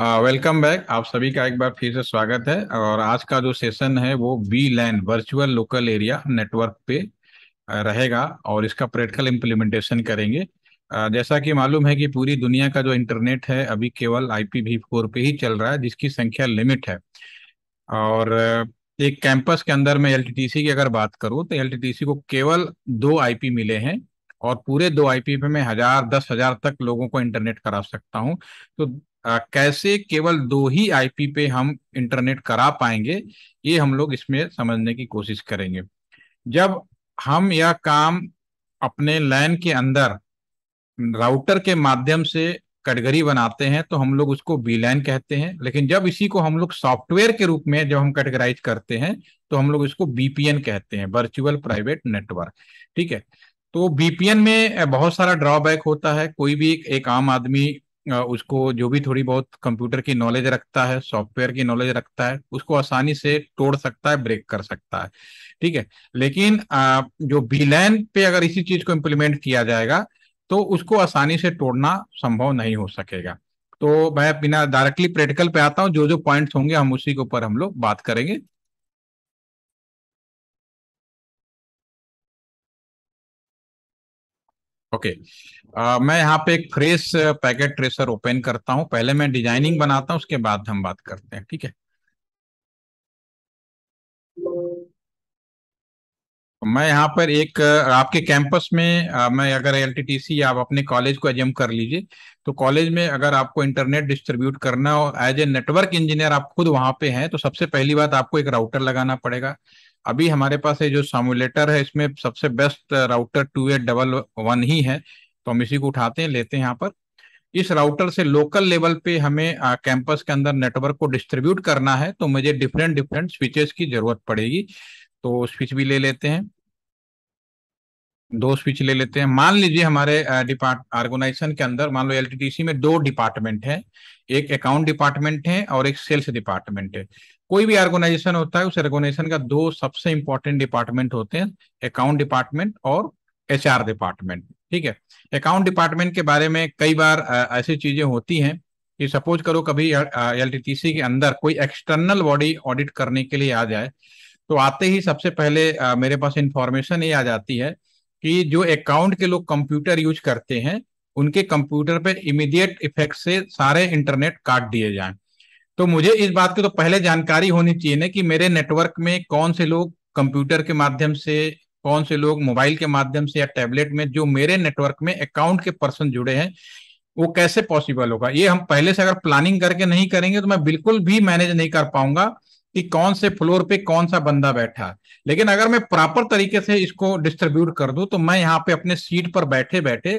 Welcome back आप सभी का एक बार फिर से स्वागत है और आज का जो सेशन है वो V LAN virtual local area network पे रहेगा और इसका प्रैक्टिकल इम्प्लीमेंटेशन करेंगे जैसा कि मालूम है कि पूरी दुनिया का जो इंटरनेट है अभी केवल आई पी पे ही चल रहा है जिसकी संख्या लिमिट है और एक कैंपस के अंदर में एल की अगर बात करूँ तो एल को केवल दो पी मिले हैं और पूरे दो आईपी पे मैं हजार दस हजार तक लोगों को इंटरनेट करा सकता हूँ तो कैसे केवल दो ही आईपी पे हम इंटरनेट करा पाएंगे ये हम लोग इसमें समझने की कोशिश करेंगे जब हम यह काम अपने लैन के अंदर राउटर के माध्यम से कैटेगरी बनाते हैं तो हम लोग उसको बी लैन कहते हैं लेकिन जब इसी को हम लोग सॉफ्टवेयर के रूप में जब हम कैटेगराइज करते हैं तो हम लोग इसको बीपीएन कहते हैं वर्चुअल प्राइवेट नेटवर्क ठीक है तो बीपीएन में बहुत सारा ड्रॉबैक होता है कोई भी एक आम आदमी उसको जो भी थोड़ी बहुत कंप्यूटर की नॉलेज रखता है सॉफ्टवेयर की नॉलेज रखता है उसको आसानी से तोड़ सकता है ब्रेक कर सकता है ठीक है लेकिन जो बीलैन पे अगर इसी चीज को इम्प्लीमेंट किया जाएगा तो उसको आसानी से तोड़ना संभव नहीं हो सकेगा तो मैं बिना डायरेक्टली प्रैक्टिकल पे आता हूँ जो जो पॉइंट्स होंगे हम उसी के ऊपर हम लोग बात करेंगे ओके okay. uh, मैं यहाँ पे एक फ्रेश पैकेट ट्रेसर ओपन करता हूँ पहले मैं डिजाइनिंग बनाता हूँ उसके बाद हम बात करते हैं ठीक है मैं यहाँ पर एक uh, आपके कैंपस में आ, uh, मैं अगर एल आप अपने कॉलेज को एजम कर लीजिए तो कॉलेज में अगर आपको इंटरनेट डिस्ट्रीब्यूट करना हो एज ए नेटवर्क इंजीनियर आप खुद वहां पे हैं तो सबसे पहली बात आपको एक राउटर लगाना पड़ेगा अभी हमारे पास ये जो सामुलेटर है इसमें सबसे best router two eight double one ही है तो हम इसी को उठाते हैं लेते हैं यहाँ पर इस राउटर से लोकल लेवल पे हमें कैंपस के अंदर नेटवर्क को डिस्ट्रीब्यूट करना है तो मुझे डिफरेंट डिफरेंट स्विचेस की जरूरत पड़ेगी तो स्विच भी ले लेते हैं दो स्विच ले लेते हैं मान लीजिए हमारे डिपार्ट ऑर्गेनाइजेशन के अंदर मान लो एलटीटीसी में दो डिपार्टमेंट है एक अकाउंट डिपार्टमेंट है और एक सेल्स डिपार्टमेंट है कोई भी ऑर्गेनाइजेशन होता है उस ऑर्गेनाइजेशन का दो सबसे इंपॉर्टेंट डिपार्टमेंट होते हैं अकाउंट डिपार्टमेंट और एचआर डिपार्टमेंट ठीक है अकाउंट डिपार्टमेंट के बारे में कई बार ऐसी चीजें होती हैं कि सपोज करो कभी एल के अंदर कोई एक्सटर्नल बॉडी ऑडिट करने के लिए आ जाए तो आते ही सबसे पहले आ, मेरे पास इंफॉर्मेशन ये आ जाती है कि जो अकाउंट के लोग कंप्यूटर यूज करते हैं उनके कंप्यूटर पे इमीडिएट इफेक्ट से सारे इंटरनेट काट दिए जाएं तो मुझे इस बात की तो पहले जानकारी होनी चाहिए ना कि मेरे नेटवर्क में कौन से लोग कंप्यूटर के माध्यम से कौन से लोग मोबाइल के माध्यम से या टैबलेट में जो मेरे नेटवर्क में अकाउंट के पर्सन जुड़े हैं वो कैसे पॉसिबल होगा ये हम पहले से अगर प्लानिंग करके नहीं करेंगे तो मैं बिल्कुल भी मैनेज नहीं कर पाऊंगा कि कौन से फ्लोर पे कौन सा बंदा बैठा लेकिन अगर मैं प्रॉपर तरीके से इसको डिस्ट्रीब्यूट कर दूं तो मैं यहाँ पे अपने सीट पर बैठे बैठे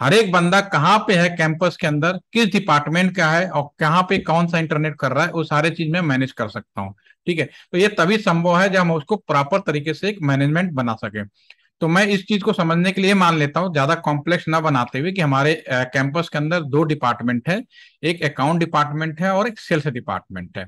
हर एक बंदा कहाँ पे है कैंपस के अंदर किस डिपार्टमेंट का है और कहाँ पे कौन सा इंटरनेट कर रहा है वो सारे चीज में मैनेज कर सकता हूँ ठीक है तो ये तभी संभव है जब हम उसको प्रॉपर तरीके से एक मैनेजमेंट बना सके तो मैं इस चीज को समझने के लिए मान लेता हूँ ज्यादा कॉम्प्लेक्स ना बनाते हुए कि हमारे कैंपस के अंदर दो डिपार्टमेंट है एक अकाउंट डिपार्टमेंट है और एक सेल्स डिपार्टमेंट है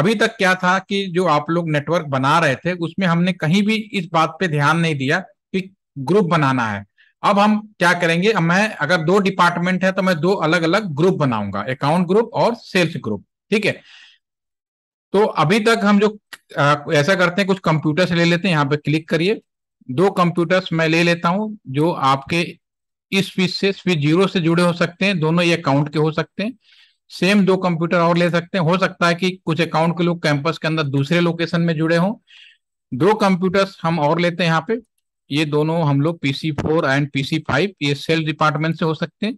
अभी तक क्या था कि जो आप लोग नेटवर्क बना रहे थे उसमें हमने कहीं भी इस बात पे ध्यान नहीं दिया कि ग्रुप बनाना है अब हम क्या करेंगे अब मैं अगर दो डिपार्टमेंट है तो मैं दो अलग अलग ग्रुप बनाऊंगा अकाउंट ग्रुप और सेल्स ग्रुप ठीक है तो अभी तक हम जो आ, ऐसा करते हैं कुछ कंप्यूटर्स ले लेते हैं यहाँ पे क्लिक करिए दो कंप्यूटर्स मैं ले लेता हूँ जो आपके इस फीस से स्विच जीरो से जुड़े हो सकते हैं दोनों ये अकाउंट के हो सकते हैं सेम दो कंप्यूटर और ले सकते हैं हो सकता है कि कुछ अकाउंट के लोग कैंपस के अंदर दूसरे लोकेशन में जुड़े हों दो कंप्यूटर्स हम और लेते हैं यहाँ पे ये दोनों हम लोग PC four and PC five ये सेल डिपार्टमेंट से हो सकते हैं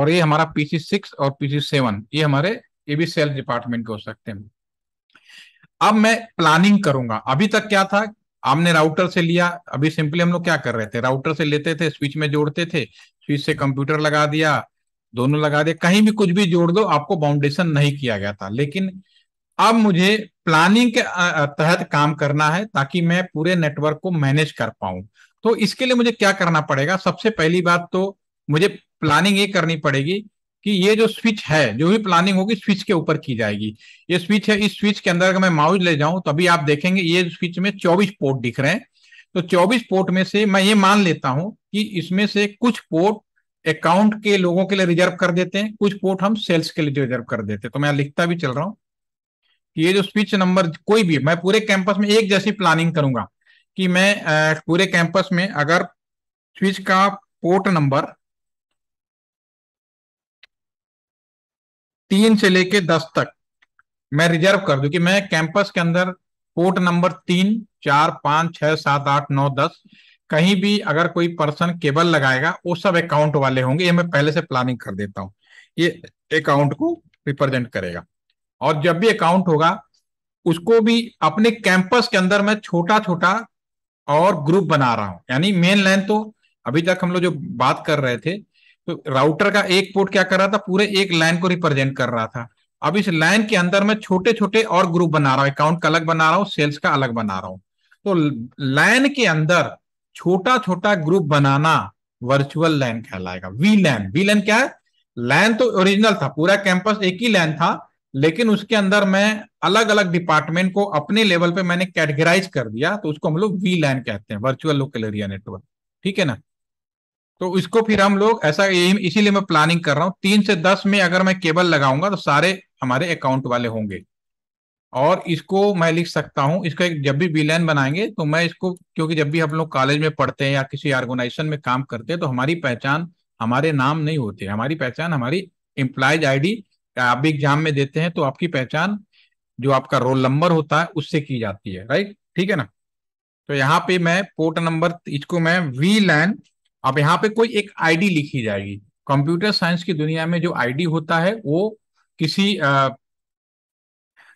और ये हमारा पीसी सिक्स और पीसी सेवन ये हमारे ये भी सेल डिपार्टमेंट के हो सकते हैं अब मैं प्लानिंग करूंगा अभी तक क्या था हमने राउटर से लिया अभी सिंपली हम लोग क्या कर रहे थे राउटर से लेते थे स्विच में जोड़ते थे स्विच से कंप्यूटर लगा दिया दोनों लगा दिया कहीं भी कुछ भी जोड़ दो आपको बाउंडेशन नहीं किया गया था लेकिन अब मुझे प्लानिंग के तहत काम करना है ताकि मैं पूरे नेटवर्क को मैनेज कर पाऊं तो इसके लिए मुझे क्या करना पड़ेगा सबसे पहली बात तो मुझे प्लानिंग ये करनी पड़ेगी कि ये जो स्विच है जो भी प्लानिंग होगी स्विच के ऊपर की जाएगी ये स्विच है इस स्विच के अंदर अगर मैं माउस ले जाऊं तो अभी आप देखेंगे ये स्विच में 24 पोर्ट दिख रहे हैं तो 24 पोर्ट में से मैं ये मान लेता हूं कि इसमें से कुछ पोर्ट अकाउंट के लोगों के लिए रिजर्व कर देते हैं कुछ पोर्ट हम सेल्स के लिए रिजर्व कर देते हैं तो मैं लिखता भी चल रहा हूं कि ये जो स्विच नंबर कोई भी मैं पूरे कैंपस में एक जैसी प्लानिंग करूंगा कि मैं पूरे कैंपस में अगर स्विच का पोर्ट नंबर तीन से लेके दस तक मैं रिजर्व कर दू कि मैं कैंपस के अंदर पोर्ट नंबर तीन चार पांच छह सात आठ नौ दस कहीं भी अगर कोई पर्सन केबल लगाएगा वो सब अकाउंट वाले होंगे ये मैं पहले से प्लानिंग कर देता हूँ ये अकाउंट को रिप्रेजेंट करेगा और जब भी अकाउंट होगा उसको भी अपने कैंपस के अंदर मैं छोटा छोटा और ग्रुप बना रहा हूं यानी मेन लाइन तो अभी तक हम लोग जो बात कर रहे थे तो राउटर का एक पोर्ट क्या कर रहा था पूरे एक लाइन को रिप्रेजेंट कर रहा था अब इस लाइन के अंदर मैं छोटे छोटे और ग्रुप बना रहा हूं अकाउंट का अलग बना रहा हूँ सेल्स का अलग बना रहा हूं तो लाइन के अंदर छोटा छोटा ग्रुप बनाना वर्चुअल लाइन कहलाएगा वी लैन वी लैन क्या है लाइन तो ओरिजिनल था पूरा कैंपस एक ही लाइन था लेकिन उसके अंदर मैं अलग अलग डिपार्टमेंट को अपने लेवल पे मैंने कैटेगराइज कर दिया तो उसको हम लोग वी लैन कहते हैं वर्चुअल लोकल एरिया नेटवर्क ठीक है ना तो इसको फिर हम लोग ऐसा इसीलिए मैं प्लानिंग कर रहा हूँ तीन से दस में अगर मैं केबल लगाऊंगा तो सारे हमारे अकाउंट वाले होंगे और इसको मैं लिख सकता हूँ इसका एक जब भी वी लैन बनाएंगे तो मैं इसको क्योंकि जब भी हम लोग कॉलेज में पढ़ते हैं या किसी ऑर्गेनाइजेशन में काम करते हैं तो हमारी पहचान हमारे नाम नहीं होते हमारी पहचान हमारी एम्प्लाइज आईडी आप भी एग्जाम में देते हैं तो आपकी पहचान जो आपका रोल नंबर होता है उससे की जाती है राइट ठीक है ना तो यहाँ पे मैं पोर्ट नंबर इसको मैं वी लैन अब यहाँ पे कोई एक आईडी लिखी जाएगी कंप्यूटर साइंस की दुनिया में जो आईडी होता है वो किसी आ,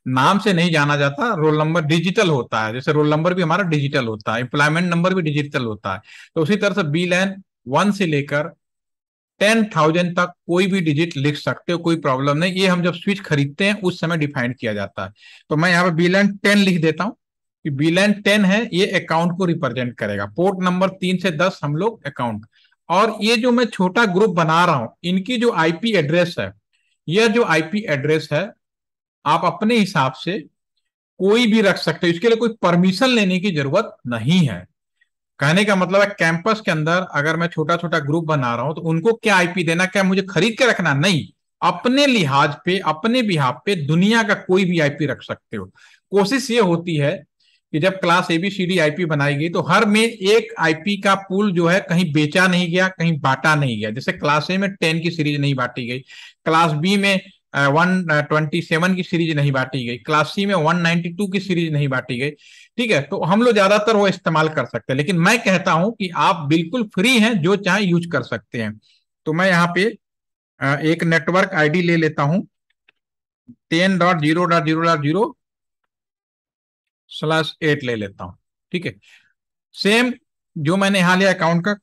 नाम से नहीं जाना जाता रोल नंबर डिजिटल होता है जैसे रोल नंबर भी हमारा डिजिटल होता है एम्प्लॉयमेंट नंबर भी डिजिटल होता है तो उसी तरह से बी लैन वन से लेकर टेन थाउजेंड तक कोई भी डिजिट लिख सकते हो कोई प्रॉब्लम नहीं ये हम जब स्विच खरीदते हैं उस समय डिफाइंड किया जाता है तो मैं यहाँ पे बीलैन टेन लिख देता हूँ कि बीलैन टेन है ये अकाउंट को रिप्रेजेंट करेगा पोर्ट नंबर तीन से दस हम लोग अकाउंट और ये जो मैं छोटा ग्रुप बना रहा हूं इनकी जो आईपी एड्रेस है यह जो आईपी एड्रेस है आप अपने हिसाब से कोई भी रख सकते हो इसके लिए कोई परमिशन लेने की जरूरत नहीं है कहने का मतलब है कैंपस के अंदर अगर मैं छोटा छोटा ग्रुप बना रहा हूं तो उनको क्या आईपी देना क्या मुझे खरीद के रखना नहीं अपने लिहाज पे अपने बिहाब पे दुनिया का कोई भी आईपी रख सकते हो कोशिश ये होती है कि जब क्लास एबीसीडी आईपी बनाई गई तो हर में एक आईपी का पूल जो है कहीं बेचा नहीं गया कहीं बांटा नहीं गया जैसे क्लास ए में टेन की सीरीज नहीं बांटी गई क्लास बी में वन ट्वेंटी सेवन की सीरीज नहीं बांटी गई क्लास सी में वन नाइनटी टू की सीरीज नहीं बांटी गई ठीक है तो हम लोग ज्यादातर वो इस्तेमाल कर सकते हैं लेकिन मैं कहता हूं कि आप बिल्कुल फ्री हैं जो चाहे यूज कर सकते हैं तो मैं यहाँ पे एक नेटवर्क आईडी ले लेता हूं ten dot zero dot zero dot zero slash eight ले लेता हूं ठीक है सेम जो मैंने यहां लिया अकाउंट का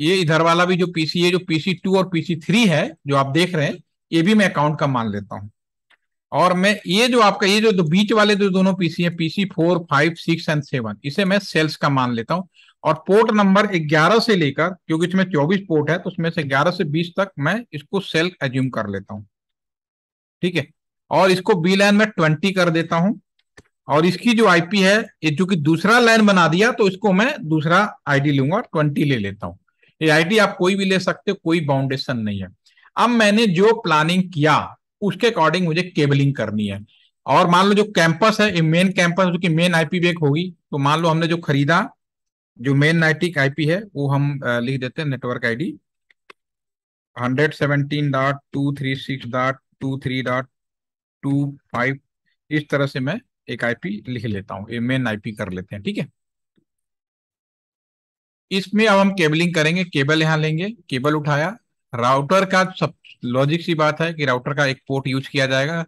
ये इधर वाला भी जो पीसी है जो पीसी टू और पीसी थ्री है जो आप देख रहे हैं ये भी मैं अकाउंट का मान लेता हूँ और मैं ये जो आपका ये जो बीच वाले जो दोनों पीसी है PC four five six and seven इसे मैं सेल्स का मान लेता हूँ और पोर्ट नंबर 11 से लेकर क्योंकि इसमें 24 पोर्ट है तो उसमें से 11 से 20 तक मैं इसको सेल एज्यूम कर लेता हूँ ठीक है और इसको बी लाइन में 20 कर देता हूँ और इसकी जो आईपी है ये जो कि दूसरा लाइन बना दिया तो इसको मैं दूसरा आईडी लूंगा 20 ले लेता हूँ आईडी आप कोई भी ले सकते हो कोई बाउंडेशन नहीं है अब मैंने जो प्लानिंग किया उसके अकॉर्डिंग मुझे केबलिंग करनी है और मान लो जो कैंपस है मेन कैंपस जो कि मेन आईपी बेक होगी तो मान लो हमने जो खरीदा जो मेन नाइटिक आईपी है वो हम लिख देते हैं नेटवर्क आईडी 117.236.23.25 इस तरह से मैं एक आईपी लिख लेता हूँ ये मेन आईपी कर लेते हैं ठीक है इसमें अब हम केबलिंग करेंगे केबल यहाँ लेंगे केबल उठाया राउटर का सब लॉजिक सी बात है कि राउटर का एक पोर्ट यूज किया जाएगा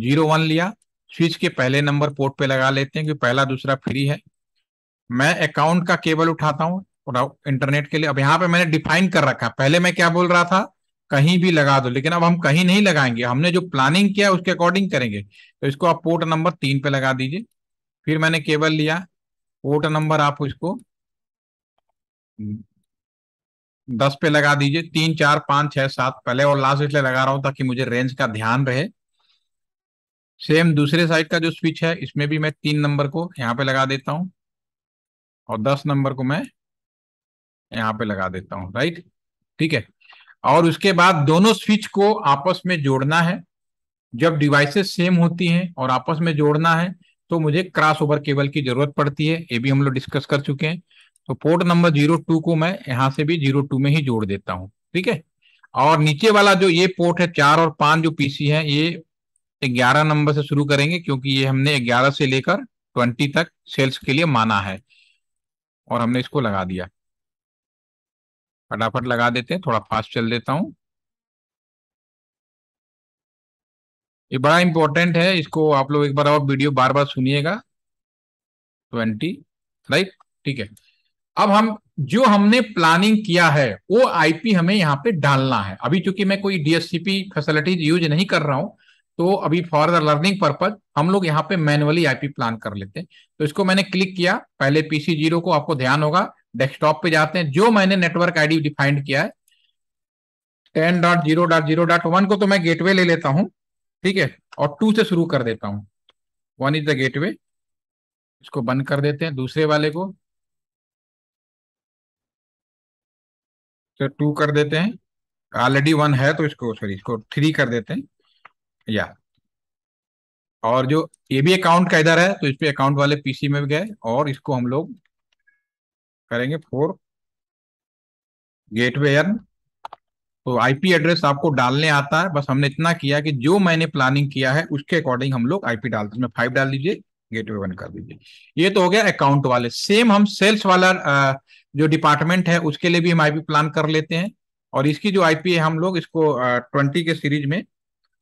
जीरो वन लिया स्विच के पहले नंबर पोर्ट पे लगा लेते हैं कि पहला दूसरा फ्री है मैं अकाउंट का केबल उठाता हूँ इंटरनेट के लिए अब यहाँ पे मैंने डिफाइन कर रखा पहले मैं क्या बोल रहा था कहीं भी लगा दो लेकिन अब हम कहीं नहीं लगाएंगे हमने जो प्लानिंग किया उसके अकॉर्डिंग करेंगे तो इसको आप पोर्ट नंबर तीन पे लगा दीजिए फिर मैंने केबल लिया पोर्ट नंबर आप इसको दस पे लगा दीजिए तीन चार पांच छह सात पहले और लास्ट इसलिए लगा रहा हूं ताकि मुझे रेंज का ध्यान रहे सेम दूसरे साइड का जो स्विच है इसमें भी मैं तीन नंबर को यहाँ पे लगा देता हूं और दस नंबर को मैं यहाँ पे लगा देता हूँ राइट ठीक है और उसके बाद दोनों स्विच को आपस में जोड़ना है जब डिवाइसेस सेम होती हैं और आपस में जोड़ना है तो मुझे क्रॉस ओवर केबल की जरूरत पड़ती है ये भी हम लोग डिस्कस कर चुके हैं तो पोर्ट नंबर जीरो टू को मैं यहां से भी जीरो टू में ही जोड़ देता हूं ठीक है और नीचे वाला जो ये पोर्ट है चार और पांच जो पीसी है ये ग्यारह नंबर से शुरू करेंगे क्योंकि ये हमने ग्यारह से लेकर ट्वेंटी तक सेल्स के लिए माना है और हमने इसको लगा दिया फटाफट लगा देते हैं थोड़ा फास्ट चल देता हूं ये बड़ा इंपॉर्टेंट है इसको आप लोग एक बार और वीडियो बार बार सुनिएगा ट्वेंटी राइट ठीक है अब हम जो हमने प्लानिंग किया है वो आईपी हमें यहाँ पे डालना है अभी चूंकि मैं कोई डीएससीपी फैसिलिटीज यूज नहीं कर रहा हूं तो अभी फॉर द लर्निंग पर्पज हम लोग यहाँ पे मैनुअली आईपी प्लान कर लेते हैं तो इसको मैंने क्लिक किया पहले पीसी जीरो को आपको ध्यान होगा डेस्कटॉप पे जाते हैं जो मैंने नेटवर्क आईडी डिफाइंड किया है ten dot zero dot zero dot one को तो मैं गेटवे ले लेता हूँ ठीक है और टू से शुरू कर देता हूँ वन इज द गेटवे इसको बंद कर देते हैं दूसरे वाले को तो टू कर देते हैं ऑलरेडी वन है तो इसको सॉरी इसको थ्री कर देते हैं या और जो ये भी अकाउंट का इधर है तो इस पे अकाउंट वाले पीसी में भी गए और इसको हम लोग करेंगे फोर गेटवे एयर तो आईपी एड्रेस आपको डालने आता है बस हमने इतना किया कि जो मैंने प्लानिंग किया है उसके अकॉर्डिंग हम लोग आईपी डालते हैं फाइव डाल दीजिए गेटवे बंद कर दीजिए ये तो हो गया अकाउंट वाले सेम हम सेल्स वाला जो डिपार्टमेंट है उसके लिए भी हम आईपी प्लान कर लेते हैं और इसकी जो आईपी है हम लोग इसको ट्वेंटी के सीरीज में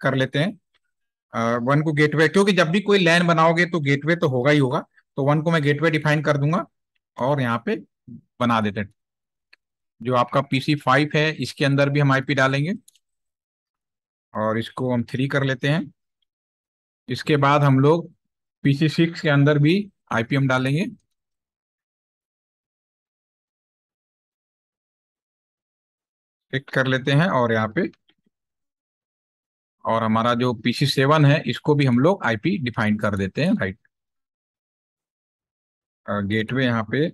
कर लेते हैं वन को गेटवे क्योंकि जब भी कोई लैन बनाओगे तो गेटवे तो होगा ही होगा तो वन को मैं गेटवे डिफाइन कर दूंगा और यहाँ पे बना देते हैं जो आपका पीसी फाइव है इसके अंदर भी हम आईपी डालेंगे और इसको हम थ्री कर लेते हैं इसके बाद हम लोग पीसी सिक्स के अंदर भी आईपीएम डालेंगे कर लेते हैं और यहाँ पे और हमारा जो पीसी सेवन है इसको भी हम लोग आईपी डिफाइन कर देते हैं राइट गेटवे यहाँ पे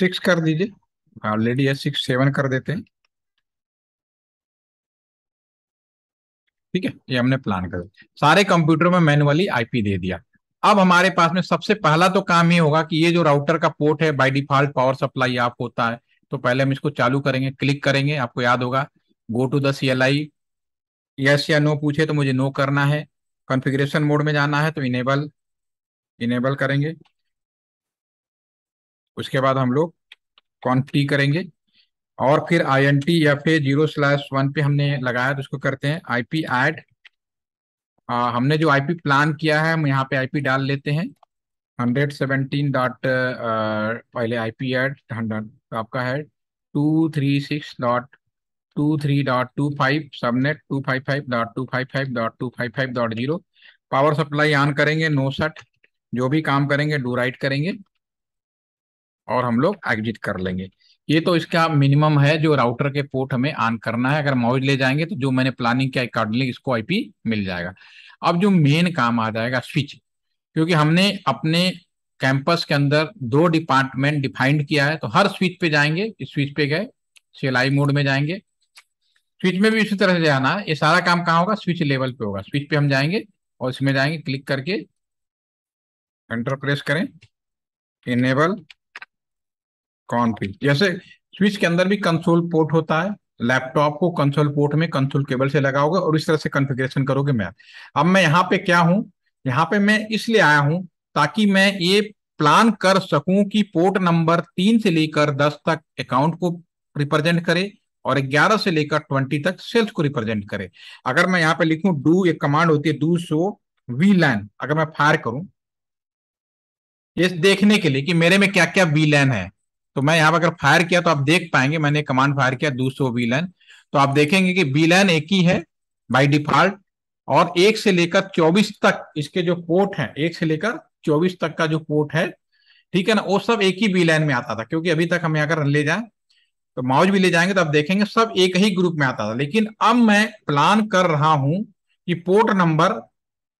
सिक्स कर दीजिए ऑलरेडी हाँ, है सिक्स सेवन कर देते हैं ठीक है ये हमने प्लान कर सारे कंप्यूटर में मैनुअली आईपी दे दिया अब हमारे पास में सबसे पहला तो काम ये होगा कि ये जो राउटर का पोर्ट है बाय डिफॉल्ट पावर सप्लाई आप होता है तो पहले हम इसको चालू करेंगे क्लिक करेंगे आपको याद होगा go to the L I yes या नो पूछे तो मुझे नो करना है कॉन्फ़िगरेशन मोड में जाना है तो इनेबल इनेबल करेंगे उसके बाद हम लोग कॉन्फ्री टी करेंगे और फिर I N T F A zero slash one पे हमने लगाया तो उसको करते हैं आई पी एड हमने जो आई पी प्लान किया है हम यहाँ पे आई पी डाल लेते हैं हंड्रेड सेवनटीन डॉट पहले आई पी एड हंड्रेड आपका है two three six dot two three dot two five subnet two five five dot two five five dot two five five dot zero power supply on करेंगे no shut जो भी काम करेंगे do right करेंगे और हम लोग एग्जिट कर लेंगे ये तो इसका मिनिमम है जो राउटर के पोर्ट हमें ऑन करना है अगर मौज ले जाएंगे तो जो मैंने प्लानिंग किया अकॉर्डिंगली इसको आईपी मिल जाएगा अब जो मेन काम आ जाएगा स्विच क्योंकि हमने अपने कैंपस के अंदर दो डिपार्टमेंट डिफाइंड किया है तो हर स्विच पे जाएंगे इस स्विच पे गए सीएलआई मोड में जाएंगे स्विच में भी इसी तरह से जाना है ये सारा काम कहाँ होगा स्विच लेवल पे होगा स्विच पे हम जाएंगे और इसमें जाएंगे क्लिक करके एंटर प्रेस करें इनेबल कॉन्ट्री जैसे स्विच के अंदर भी कंसोल पोर्ट होता है लैपटॉप को कंसोल पोर्ट में कंसोल केबल से लगाओगे और इस तरह से कॉन्फ़िगरेशन करोगे मैं अब मैं यहाँ पे क्या हूँ यहाँ पे मैं इसलिए आया हूँ ताकि मैं ये प्लान कर सकूं कि पोर्ट नंबर तीन से लेकर दस तक अकाउंट को रिप्रेजेंट करे और ग्यारह से लेकर ट्वेंटी तक सेल्स को रिप्रेजेंट करे अगर मैं यहाँ पे लिखू डू एक कमांड होती है डू सो वी लैन अगर मैं फायर करूं ये देखने के लिए कि मेरे में क्या क्या वी लैन है तो मैं यहाँ पर अगर फायर किया तो आप देख पाएंगे मैंने कमांड फायर किया दो सौ बी लाइन तो आप देखेंगे कि बी लाइन एक ही है बाय डिफॉल्ट और एक से लेकर चौबीस तक इसके जो पोर्ट है एक से लेकर चौबीस तक का जो पोर्ट है ठीक है ना वो सब एक ही बी लाइन में आता था क्योंकि अभी तक हम यहाँ अगर ले जाए तो माउज भी ले जाएंगे तो आप देखेंगे सब एक ही ग्रुप में आता था लेकिन अब मैं प्लान कर रहा हूं कि पोर्ट नंबर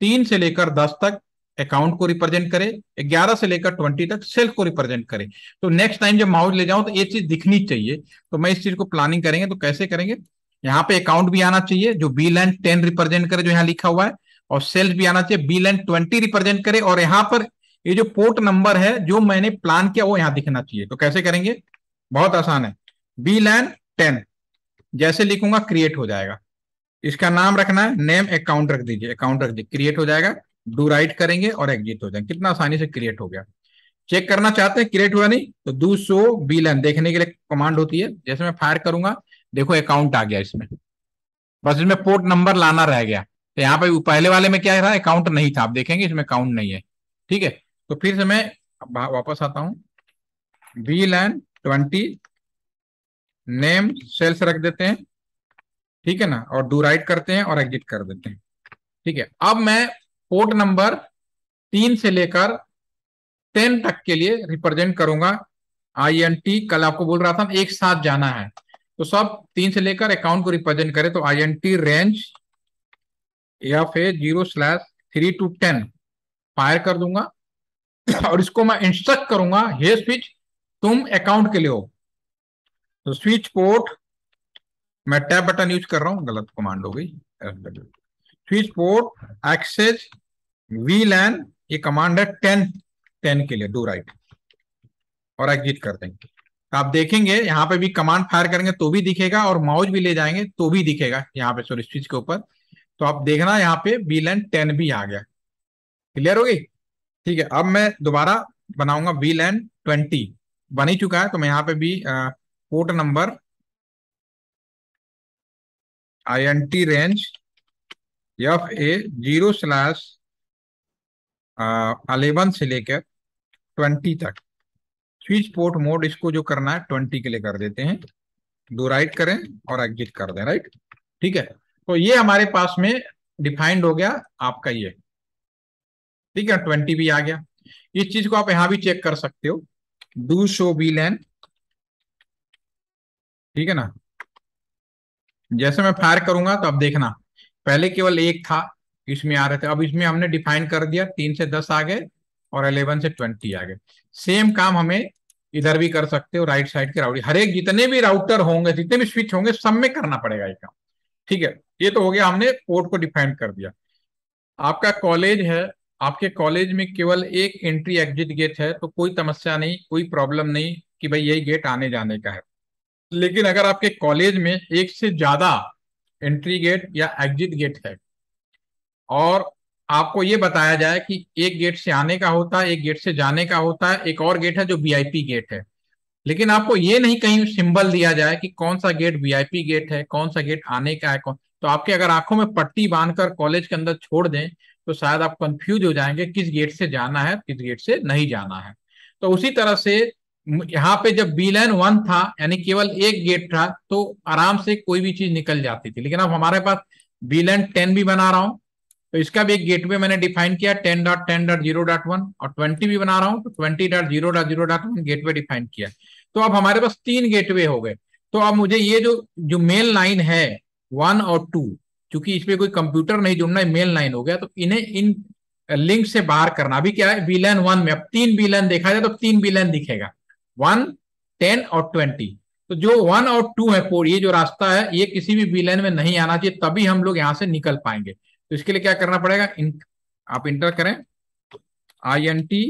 तीन से लेकर दस तक अकाउंट को रिप्रेजेंट करे 11 से लेकर 20 तक सेल्स को रिप्रेजेंट करे तो नेक्स्ट टाइम जब माउस ले जाऊं तो ये चीज दिखनी चाहिए तो मैं इस चीज को प्लानिंग करेंगे तो कैसे करेंगे यहाँ पे अकाउंट भी आना चाहिए जो बी लैंड टेन रिप्रेजेंट करे जो यहाँ लिखा हुआ है और सेल्स भी आना चाहिए बी लैंड ट्वेंटी रिप्रेजेंट करे और यहाँ पर ये जो पोर्ट नंबर है जो मैंने प्लान किया वो यहाँ दिखना चाहिए तो कैसे करेंगे बहुत आसान है बी लैंड टेन जैसे लिखूंगा क्रिएट हो जाएगा इसका नाम रखना है नेम अकाउंट रख दीजिए अकाउंट रख दीजिए क्रिएट हो जाएगा डू राइट करेंगे और एग्जिट हो जाएंगे कितना आसानी से क्रिएट हो गया चेक करना चाहते हैं क्रिएट हुआ नहीं तो डू सो बी लर्न देखने के लिए कमांड होती है जैसे मैं फायर करूंगा देखो अकाउंट आ गया इसमें बस इसमें पोर्ट नंबर लाना रह गया तो यहाँ पे पहले वाले में क्या था अकाउंट नहीं था आप देखेंगे इसमें अकाउंट नहीं है ठीक है तो फिर से मैं वापस आता हूं V LAN twenty name sales रख देते हैं ठीक है ना और डू राइट करते हैं और एग्जिट कर देते हैं ठीक है अब मैं पोर्ट नंबर तीन से लेकर टेन तक के लिए रिप्रेजेंट करूंगा आई एन टी कल आपको बोल रहा था एक साथ जाना है तो सब तीन से लेकर अकाउंट को रिप्रेजेंट करें तो आई एन टी रेंज या फिर zero slash three to ten fire कर दूंगा और इसको मैं इंस्ट्रक्ट करूंगा हे स्विच तुम अकाउंट के लिए हो तो स्विच पोर्ट मैं टैब बटन यूज कर रहा हूं गलत कमांड हो गई switch port access V LAN ये कमांड है टेन टेन के लिए डू राइट और एग्जिट कर देंगे तो आप देखेंगे यहाँ पे भी कमांड फायर करेंगे तो भी दिखेगा और माउस भी ले जाएंगे तो भी दिखेगा यहाँ पे सॉरी स्विच के ऊपर तो आप देखना यहाँ पे वी लैन टेन भी आ गया क्लियर हो गई ठीक है अब मैं दोबारा बनाऊंगा बी लैन ट्वेंटी बन ही चुका है तो मैं यहाँ पे भी port number I N T range F A zero slash eleven से लेकर ट्वेंटी तक स्विच पोर्ट मोड इसको जो करना है ट्वेंटी के लिए कर देते हैं दो राइट करें और एग्जिट कर दें राइट ठीक है तो ये हमारे पास में डिफाइंड हो गया आपका ये ठीक है ट्वेंटी भी आ गया इस चीज को आप यहां भी चेक कर सकते हो डू शो बी लैन ठीक है ना जैसे मैं फायर करूंगा तो आप देखना पहले केवल एक था इसमें आ रहे थे अब इसमें हमने डिफाइन कर दिया तीन से दस आ गए और अलेवन से ट्वेंटी आ गए सेम काम हमें इधर भी कर सकते हो राइट साइड के राउटिंग हर एक जितने भी राउटर होंगे जितने भी स्विच होंगे सब में करना पड़ेगा ये काम ठीक है ये तो हो गया हमने पोर्ट को डिफाइन कर दिया आपका कॉलेज है आपके कॉलेज में केवल एक एंट्री एग्जिट गेट है तो कोई समस्या नहीं कोई प्रॉब्लम नहीं कि भाई यही गेट आने जाने का है लेकिन अगर आपके कॉलेज में एक से ज्यादा एंट्री गेट या एग्जिट गेट है और आपको ये बताया जाए कि एक गेट से आने का होता है एक गेट से जाने का होता है एक और गेट है जो वीआईपी गेट है लेकिन आपको ये नहीं कहीं सिंबल दिया जाए कि कौन सा गेट वीआईपी गेट है कौन सा गेट आने का है कौन तो आपके अगर आंखों में पट्टी बांधकर कॉलेज के अंदर छोड़ दें तो शायद आप कंफ्यूज हो जाएंगे किस गेट से जाना है किस गेट से नहीं जाना है तो उसी तरह से यहाँ पे जब बी लाइन वन था यानी केवल एक गेट था तो आराम से कोई भी चीज निकल जाती थी लेकिन अब हमारे पास बी लाइन टेन भी बना रहा हूं तो इसका भी एक गेटवे मैंने डिफाइन किया ten dot ten dot zero dot one और ट्वेंटी भी बना रहा हूँ तो twenty dot zero dot zero dot one gateway define किया तो अब हमारे पास तीन गेटवे हो गए तो अब मुझे ये जो जो मेल लाइन है वन और टू क्योंकि इसमें कोई कंप्यूटर नहीं जुड़ना है मेल लाइन हो गया तो इन्हें इन लिंक uh, से बाहर करना अभी क्या है बी लाइन वन में अब तीन बी लाइन देखा जाए तो तीन बी लाइन दिखेगा वन टेन और ट्वेंटी तो जो वन और टू है फोर ये जो रास्ता है ये किसी भी बी लाइन में नहीं आना चाहिए तभी हम लोग यहाँ से निकल पाएंगे तो इसके लिए क्या करना पड़ेगा इन, आप इंटर करें आई एन टी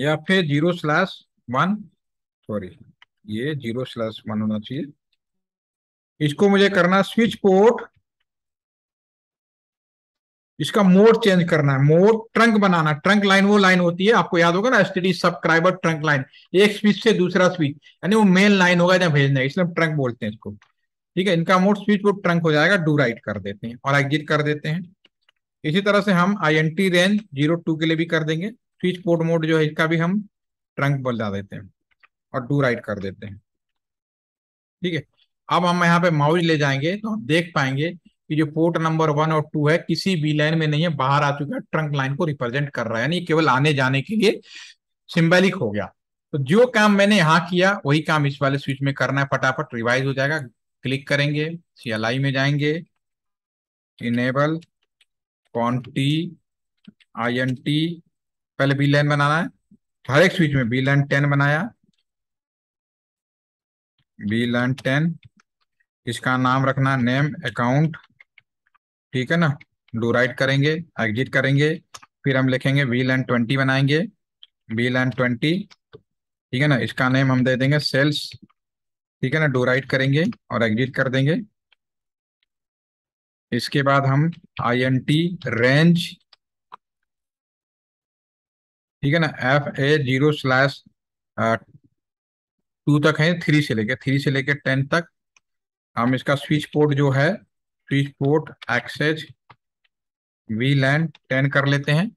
या फिर जीरो स्लैश वन सॉरी ये जीरो स्लैश वन होना चाहिए इसको मुझे करना स्विच पोर्ट इसका मोड चेंज करना है मोड ट्रंक बनाना ट्रंक लाइन वो लाइन होती है आपको याद होगा ना एसटीडी सब्सक्राइबर ट्रंक लाइन एक स्विच से दूसरा स्विच यानी वो मेन लाइन होगा जहां भेजना है इसलिए हम ट्रंक बोलते हैं इसको ठीक है इनका मोड स्विच वो ट्रंक हो जाएगा डू राइट कर देते हैं और एग्जिट कर देते हैं इसी तरह से हम I N T range zero two के लिए भी कर देंगे स्विच पोर्ट मोड जो है इसका भी हम ट्रंक बदला देते हैं और डू राइट कर देते हैं ठीक है अब हम यहाँ पे माउज ले जाएंगे तो हम देख पाएंगे कि जो पोर्ट नंबर वन और टू है किसी भी लाइन में नहीं है बाहर आ चुका है ट्रंक लाइन को रिप्रेजेंट कर रहा है यानी केवल आने जाने के लिए सिंबेलिक हो गया तो जो काम मैंने यहाँ किया वही काम इस वाले स्विच में करना है फटाफट रिवाइज हो जाएगा क्लिक करेंगे सीएलआई में जाएंगे इनेबल क्वान्टी आई एन टी पहले बी लाइन बनाना है हर एक स्विच में बी लाइन टेन बनाया बी लाइन टेन इसका नाम रखना नेम अकाउंट ठीक है ना डू राइट करेंगे एग्जिट करेंगे फिर हम लिखेंगे वी लाइन ट्वेंटी बनाएंगे वी लाइन ट्वेंटी ठीक है ना इसका नेम हम दे देंगे सेल्स ठीक है ना डो राइट करेंगे और एग्जिट कर देंगे इसके बाद हम आई एन टी रेंज ठीक है ना F A zero slash two तक है थ्री से लेके थ्री से लेके टेन तक हम इसका स्विच पोर्ट जो है switch port access VLAN ten कर लेते हैं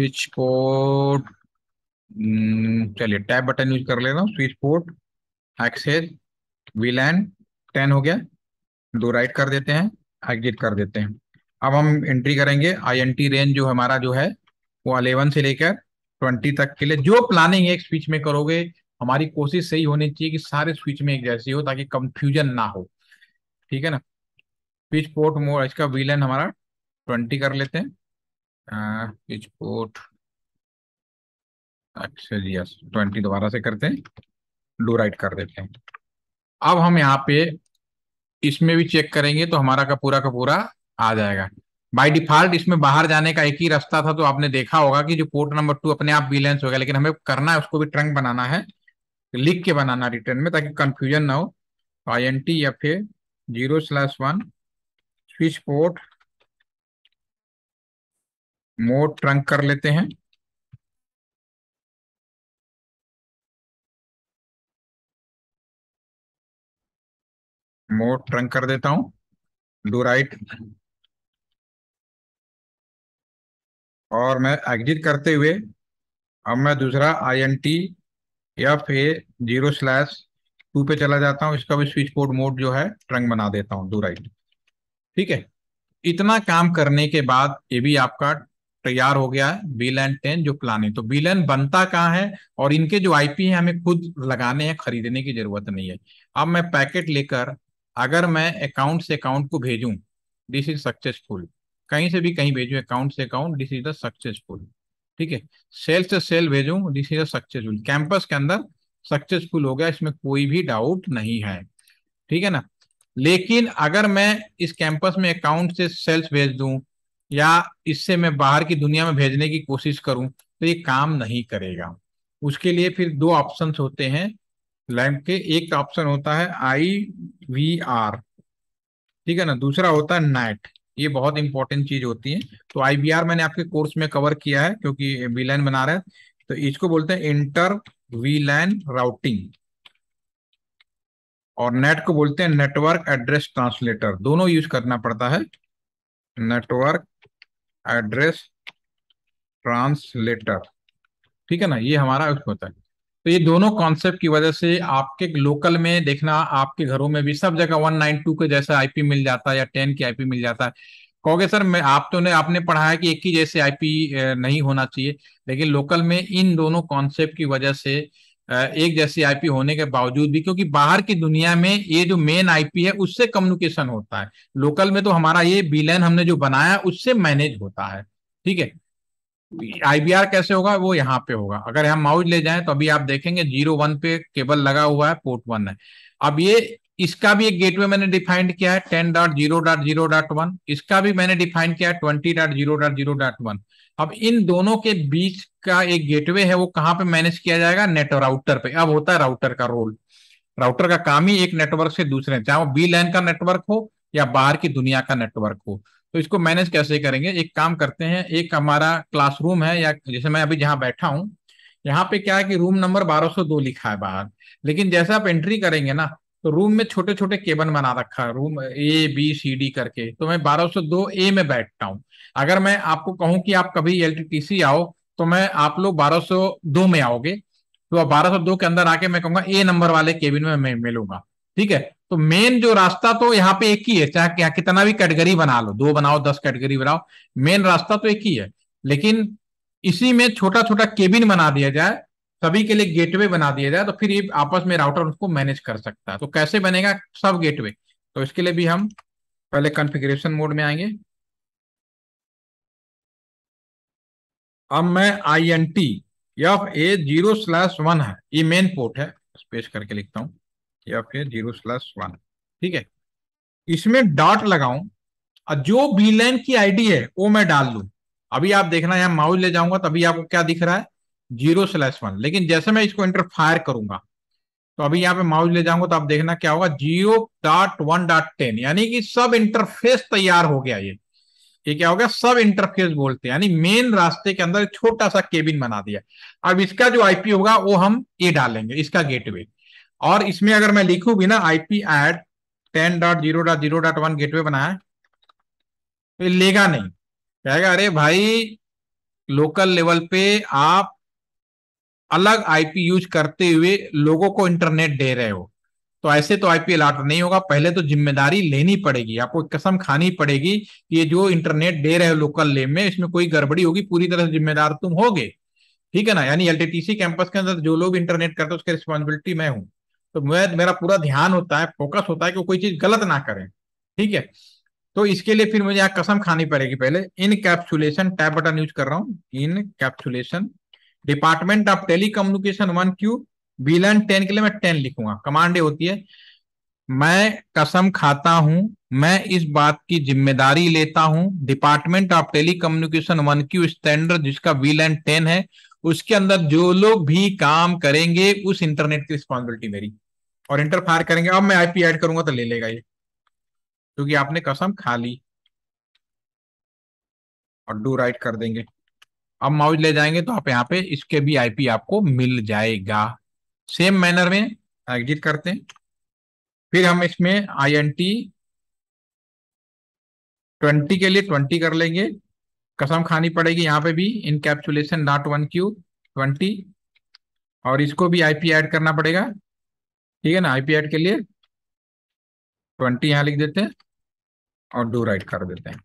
स्विच uh, पोर्ट Hmm, चलिए टैब बटन यूज कर ले रहा हूँ switch port access VLAN ten हो गया दो राइट कर देते हैं एग्जिट कर देते हैं अब हम एंट्री करेंगे आईएनटी रेंज जो हमारा जो है वो अलेवन से लेकर ट्वेंटी तक के लिए जो प्लानिंग एक स्विच में करोगे हमारी कोशिश सही होनी चाहिए कि सारे स्विच में एक जैसी हो ताकि कंफ्यूजन ना हो ठीक है ना स्विच पोर्ट मोड इसका वीलन हमारा ट्वेंटी कर लेते हैं स्विच हाँ, पोर्ट अच्छा जी यस ट्वेंटी दोबारा से करते हैं डू राइट कर देते हैं अब हम यहाँ पे इसमें भी चेक करेंगे तो हमारा का पूरा का पूरा आ जाएगा बाय डिफॉल्ट इसमें बाहर जाने का एक ही रास्ता था तो आपने देखा होगा कि जो पोर्ट नंबर टू अपने आप बिलेंस हो गया लेकिन हमें करना है उसको भी ट्रंक बनाना है लिख के बनाना रिटर्न में ताकि कंफ्यूजन ना हो I N T F A zero slash one switch port mode trunk कर लेते हैं मोड ट्रंक कर देता हूं डू राइट और मैं एग्जिट करते हुए अब मैं दूसरा I N T F A zero slash two पे चला जाता हूं इसका भी स्विच बोर्ड मोड जो है ट्रंक बना देता हूँ डू राइट ठीक है इतना काम करने के बाद ये भी आपका तैयार हो गया है बी लैंड टेन जो प्लान है तो बी लैंड बनता कहाँ है और इनके जो आईपी है हमें खुद लगाने हैं खरीदने की जरूरत नहीं है अब मैं पैकेट लेकर अगर मैं अकाउंट से अकाउंट को भेजूं दिस इज सक्सेसफुल कहीं से भी कहीं भेजू अकाउंट से account this is the successful ठीक है सेल से सेल भेजूं this is the successful campus के अंदर सक्सेसफुल हो गया इसमें कोई भी डाउट नहीं है ठीक है ना लेकिन अगर मैं इस कैंपस में अकाउंट से सेल्स भेज दूं या इससे मैं बाहर की दुनिया में भेजने की कोशिश करूं तो ये काम नहीं करेगा उसके लिए फिर दो ऑप्शंस होते हैं लैंप के एक ऑप्शन होता है आई वी आर ठीक है ना दूसरा होता है नाइट ये बहुत इंपॉर्टेंट चीज होती है तो आई वी आर मैंने आपके कोर्स में कवर किया है क्योंकि वी लाइन बना रहे हैं तो इसको बोलते हैं इंटर वी लाइन राउटिंग और नेट को बोलते हैं नेटवर्क एड्रेस ट्रांसलेटर दोनों यूज करना पड़ता है नेटवर्क एड्रेस ट्रांसलेटर ठीक है ना ये हमारा होता है तो ये दोनों कॉन्सेप्ट की वजह से आपके लोकल में देखना आपके घरों में भी सब जगह वन नाइन टू के जैसा आईपी मिल जाता है या टेन की आईपी मिल जाता है कहोगे सर मैं आप तो ने आपने पढ़ा है कि एक ही जैसे आईपी नहीं होना चाहिए लेकिन लोकल में इन दोनों कॉन्सेप्ट की वजह से एक जैसी आईपी होने के बावजूद भी क्योंकि बाहर की दुनिया में ये जो मेन आईपी है उससे कम्युनिकेशन होता है लोकल में तो हमारा ये बीलैन हमने जो बनाया उससे मैनेज होता है ठीक है आईबीआर कैसे होगा वो यहाँ पे होगा अगर हम माउज ले जाएं तो अभी आप देखेंगे जीरो वन पे केबल लगा हुआ है पोर्ट वन है अब ये इसका भी एक गेटवे मैंने डिफाइंड किया है ten dot zero dot zero dot one इसका भी मैंने डिफाइन किया है twenty dot zero dot zero dot one अब इन दोनों के बीच का एक गेटवे है वो कहाँ पे मैनेज किया जाएगा नेट राउटर पे अब होता है राउटर का रोल राउटर का काम ही एक नेटवर्क से दूसरे चाहे वो बी लाइन का नेटवर्क हो या बाहर की दुनिया का नेटवर्क हो तो इसको मैनेज कैसे करेंगे एक काम करते हैं एक हमारा क्लासरूम है या जैसे मैं अभी जहां बैठा हूँ यहाँ पे क्या है कि रूम नंबर 1202 लिखा है बाहर लेकिन जैसे आप एंट्री करेंगे ना तो रूम में छोटे छोटे केबन बना रखा है room A B C D करके तो मैं 1202 ए में बैठता हूँ अगर मैं आपको कहूँ कि आप कभी एल आओ तो मैं आप लोग बारह में आओगे तो आप 1202 के अंदर आके मैं कहूँगा ए नंबर वाले केबिन में मैं मिलूंगा ठीक है तो मेन जो रास्ता तो यहाँ पे एक ही है चाहे क्या कितना भी कैटेगरी बना लो दो बनाओ दस कैटेगरी बनाओ मेन रास्ता तो एक ही है लेकिन इसी में छोटा छोटा केबिन बना दिया जाए सभी के लिए गेटवे बना दिया जाए तो फिर ये आपस में राउटर उसको मैनेज कर सकता है तो कैसे बनेगा सब गेटवे तो इसके लिए भी हम पहले कॉन्फ़िगरेशन मोड में आएंगे अब मैं I N T F A zero slash one है ये मेन पोर्ट है स्पेस करके लिखता हूं या फिर जीरो प्लस वन ठीक है इसमें डॉट लगाऊं और जो बी लाइन की आईडी है वो मैं डाल दू अभी आप देखना यहाँ माउस ले जाऊंगा तभी आपको क्या दिख रहा है जीरो स्लैश वन लेकिन जैसे मैं इसको इंटरफायर फायर करूंगा तो अभी यहाँ पे माउस ले जाऊंगा तो आप देखना क्या होगा जियो डॉट वन डॉट टेन यानी कि सब इंटरफेस तैयार हो गया ये ये क्या हो गया सब इंटरफेस बोलते हैं यानी मेन रास्ते के अंदर छोटा सा केबिन बना दिया अब इसका जो आईपी होगा वो हम ये डालेंगे इसका गेटवे और इसमें अगर मैं लिखू भी ना IP add ten dot zero dot zero dot one gateway बनाया तो लेगा नहीं कहेगा अरे भाई लोकल लेवल पे आप अलग आईपी यूज करते हुए लोगों को इंटरनेट दे रहे हो तो ऐसे तो आईपी अलाट नहीं होगा पहले तो जिम्मेदारी लेनी पड़ेगी आपको कसम खानी पड़ेगी कि ये जो इंटरनेट दे रहे हो लोकल लेव में इसमें कोई गड़बड़ी होगी पूरी तरह से जिम्मेदार तुम होगे ठीक है ना यानी एल कैंपस के अंदर जो लोग इंटरनेट करते हैं उसकी रिस्पॉन्सिबिलिटी मैं हूँ तो मैं मेरा पूरा ध्यान होता है फोकस होता है कि कोई चीज गलत ना करें ठीक है तो इसके लिए फिर मुझे यहाँ कसम खानी पड़ेगी पहले encapsulation tab button use कर रहा हूँ encapsulation department of telecommunication one Q VLAN ten के लिए मैं टेन लिखूंगा कमांड ये होती है मैं कसम खाता हूं मैं इस बात की जिम्मेदारी लेता हूं department of telecommunication one Q standard जिसका वी एंड टेन है उसके अंदर जो लोग भी काम करेंगे उस इंटरनेट की रिस्पॉन्सिबिलिटी मेरी और इंटरफायर करेंगे अब मैं आईपी ऐड करूंगा तो ले लेगा ये क्योंकि आपने कसम खा ली और डू राइट कर देंगे अब माउज ले जाएंगे तो आप यहाँ पे इसके भी आईपी आपको मिल जाएगा सेम मैनर में एग्जिट करते हैं फिर हम इसमें आई एन टी ट्वेंटी के लिए ट्वेंटी कर लेंगे कसम खानी पड़ेगी यहाँ पे भी encapsulation dot one Q twenty और इसको भी आईपी ऐड करना पड़ेगा ठीक है ना आईपी ऐड के लिए ट्वेंटी यहाँ लिख देते हैं और डो राइट कर देते हैं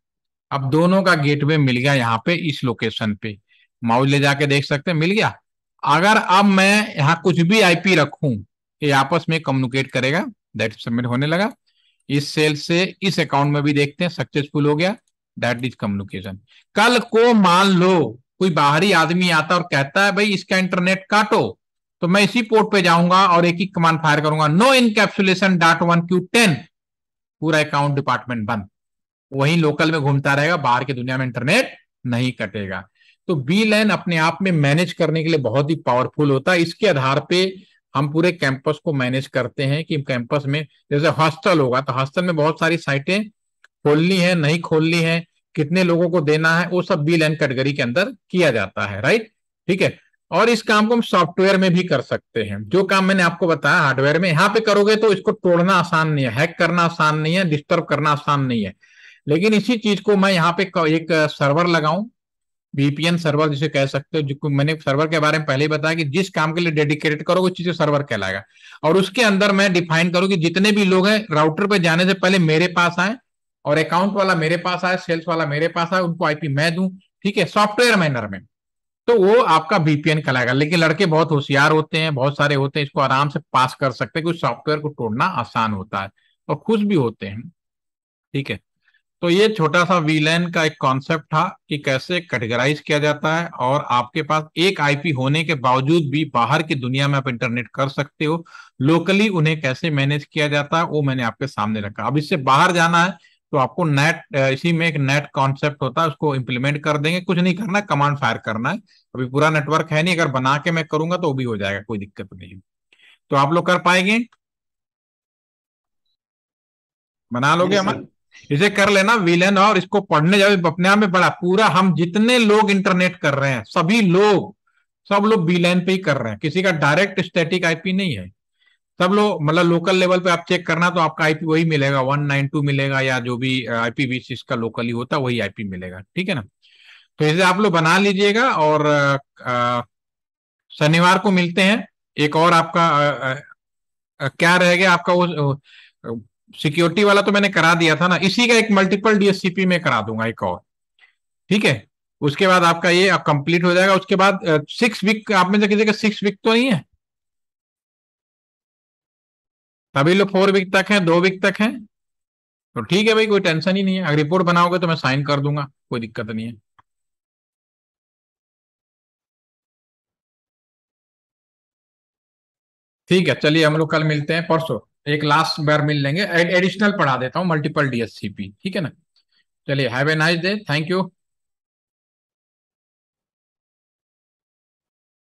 अब दोनों का गेटवे मिल गया यहाँ पे इस लोकेशन पे माउस ले जाके देख सकते हैं मिल गया अगर अब मैं यहाँ कुछ भी आईपी रखूं ये आपस में कम्युनिकेट करेगा दैट सबमिट होने लगा इस सेल से इस अकाउंट में भी देखते हैं सक्सेसफुल हो गया दैट इज कम्युनिकेशन कल को मान लो कोई बाहरी आदमी आता और कहता है भाई इसका इंटरनेट काटो तो मैं इसी पोर्ट पे जाऊंगा और एक ही कमांड फायर करूंगा no encapsulation dot one Q ten पूरा अकाउंट डिपार्टमेंट बंद वही लोकल में घूमता रहेगा बाहर की दुनिया में इंटरनेट नहीं कटेगा तो बी लाइन अपने आप में मैनेज करने के लिए बहुत ही पावरफुल होता है इसके आधार पे हम पूरे कैंपस को मैनेज करते हैं कि कैंपस में जैसे हॉस्टल होगा तो हॉस्टल में बहुत सारी साइटें खोलनी है नहीं खोलनी है कितने लोगों को देना है वो सब बिल एंड कैटेगरी के अंदर किया जाता है राइट ठीक है और इस काम को हम सॉफ्टवेयर में भी कर सकते हैं जो काम मैंने आपको बताया हार्डवेयर में यहाँ पे करोगे तो इसको तोड़ना आसान नहीं है हैक करना आसान नहीं है डिस्टर्ब करना आसान नहीं है लेकिन इसी चीज को मैं यहाँ पे एक सर्वर लगाऊं वीपीएन सर्वर जिसे कह सकते हो जो मैंने सर्वर के बारे में पहले ही बताया कि जिस काम के लिए डेडिकेटेड करोगे उस चीज सर्वर कहलाएगा और उसके अंदर मैं डिफाइन करूँ कि जितने भी लोग हैं राउटर पे जाने से पहले मेरे पास आए और अकाउंट वाला मेरे पास आए सेल्स वाला मेरे पास आए उनको आईपी मैं दूं ठीक है सॉफ्टवेयर मैनर में तो वो आपका बीपीएन कहलाएगा लेकिन लड़के बहुत होशियार होते हैं बहुत सारे होते हैं इसको आराम से पास कर सकते हैं क्योंकि सॉफ्टवेयर को तोड़ना आसान होता है और खुश भी होते हैं ठीक है तो ये छोटा सा वीलैन का एक कॉन्सेप्ट था कि कैसे कैटेगराइज किया जाता है और आपके पास एक आईपी होने के बावजूद भी बाहर की दुनिया में आप इंटरनेट कर सकते हो लोकली उन्हें कैसे मैनेज किया जाता है वो मैंने आपके सामने रखा अब इससे बाहर जाना है तो आपको नेट इसी में एक नेट कॉन्सेप्ट होता है उसको इम्प्लीमेंट कर देंगे कुछ नहीं करना कमांड फायर करना है अभी पूरा नेटवर्क है नहीं अगर बना के मैं करूंगा तो वो भी हो जाएगा कोई दिक्कत नहीं तो आप लोग कर पाएंगे बना लोगे अमन इसे कर लेना विलन और इसको पढ़ने जाओ अपने आप में बड़ा पूरा हम जितने लोग इंटरनेट कर रहे हैं सभी लोग सब लोग बी पे ही कर रहे हैं किसी का डायरेक्ट स्टेटिक आईपी नहीं है सब लोग मतलब लोकल लेवल पे आप चेक करना तो आपका आईपी वही मिलेगा वन नाइन टू मिलेगा या जो भी आईपी बीस इसका लोकली होता है वही आईपी मिलेगा ठीक है ना तो इसे आप लोग बना लीजिएगा और शनिवार को मिलते हैं एक और आपका आ, आ, क्या रहेगा आपका वो सिक्योरिटी वाला तो मैंने करा दिया था ना इसी का एक मल्टीपल डीएससीपी में करा दूंगा एक और ठीक है उसके बाद आपका ये कंप्लीट हो जाएगा उसके बाद सिक्स वीक आप में से किसी का सिक्स वीक तो नहीं है तभी लोग फोर वीक तक है दो वीक तक है तो ठीक है भाई कोई टेंशन ही नहीं है अगर रिपोर्ट बनाओगे तो मैं साइन कर दूंगा कोई दिक्कत नहीं है ठीक है चलिए हम लोग कल मिलते हैं परसों एक लास्ट बार मिल लेंगे एडिशनल पढ़ा देता हूँ मल्टीपल डीएससीपी ठीक है ना चलिए have a nice day thank you